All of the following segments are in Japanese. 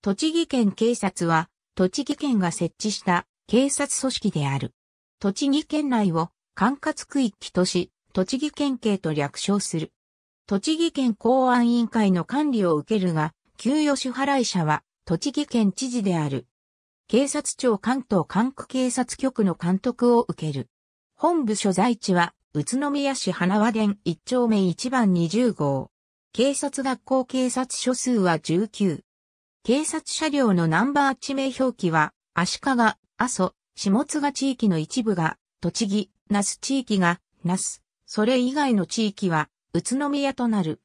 栃木県警察は、栃木県が設置した警察組織である。栃木県内を管轄区域とし、栃木県警と略称する。栃木県公安委員会の管理を受けるが、給与支払い者は栃木県知事である。警察庁関東管区警察局の監督を受ける。本部所在地は宇都宮市花和殿1丁目1番20号。警察学校警察署数は19。警察車両のナンバー地名表記は、足利、阿蘇、下津賀地域の一部が、栃木、那須地域が、那須、それ以外の地域は、宇都宮となる。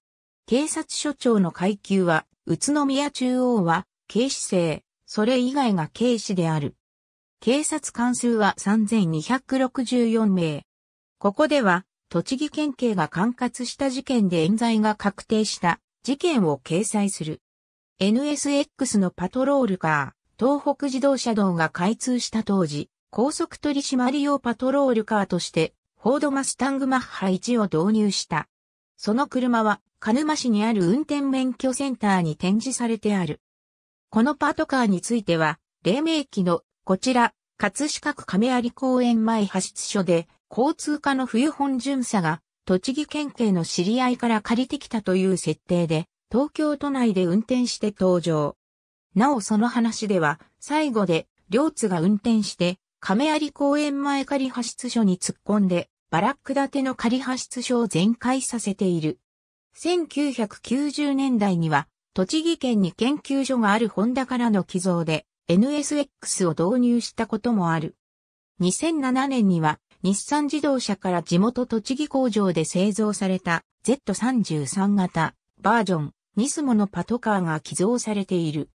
警察署長の階級は、宇都宮中央は、警視正、それ以外が警視である。警察官数は3264名。ここでは、栃木県警が管轄した事件で冤罪が確定した事件を掲載する。NSX のパトロールカー、東北自動車道が開通した当時、高速取締り用パトロールカーとして、フォードマスタングマッハ1を導入した。その車は、鹿沼市にある運転免許センターに展示されてある。このパトカーについては、黎明期の、こちら、葛飾区亀有公園前派出所で、交通課の冬本巡査が、栃木県警の知り合いから借りてきたという設定で、東京都内で運転して登場。なおその話では、最後で、両津が運転して、亀有公園前仮派出所に突っ込んで、バラック建ての仮派出所を全開させている。1990年代には、栃木県に研究所があるホンダからの寄贈で、NSX を導入したこともある。2007年には、日産自動車から地元栃木工場で製造された Z33 型バージョンニスモのパトカーが寄贈されている。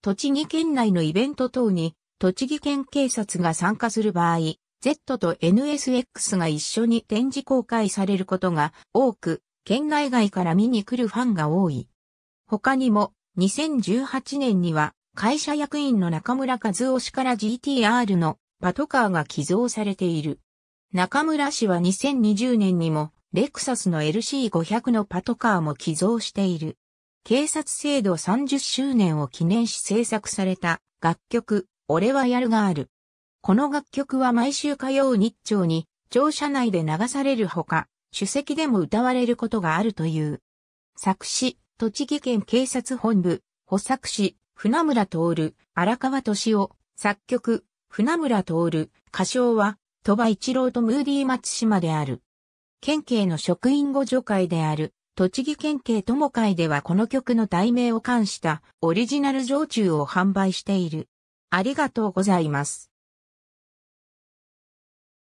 栃木県内のイベント等に、栃木県警察が参加する場合、Z と NSX が一緒に展示公開されることが多く、県内外から見に来るファンが多い。他にも、2018年には、会社役員の中村和夫氏から GTR のパトカーが寄贈されている。中村氏は2020年にも、レクサスの LC500 のパトカーも寄贈している。警察制度30周年を記念し制作された楽曲、俺はやるがある。この楽曲は毎週火曜日朝に、庁舎内で流されるほか、主席でも歌われることがあるという。作詞、栃木県警察本部、補作詞、船村徹、荒川敏夫、作曲、船村徹、歌唱は、鳥羽一郎とムーディー松島である。県警の職員互助会である、栃木県警友会ではこの曲の題名を冠したオリジナル常駐を販売している。ありがとうございます。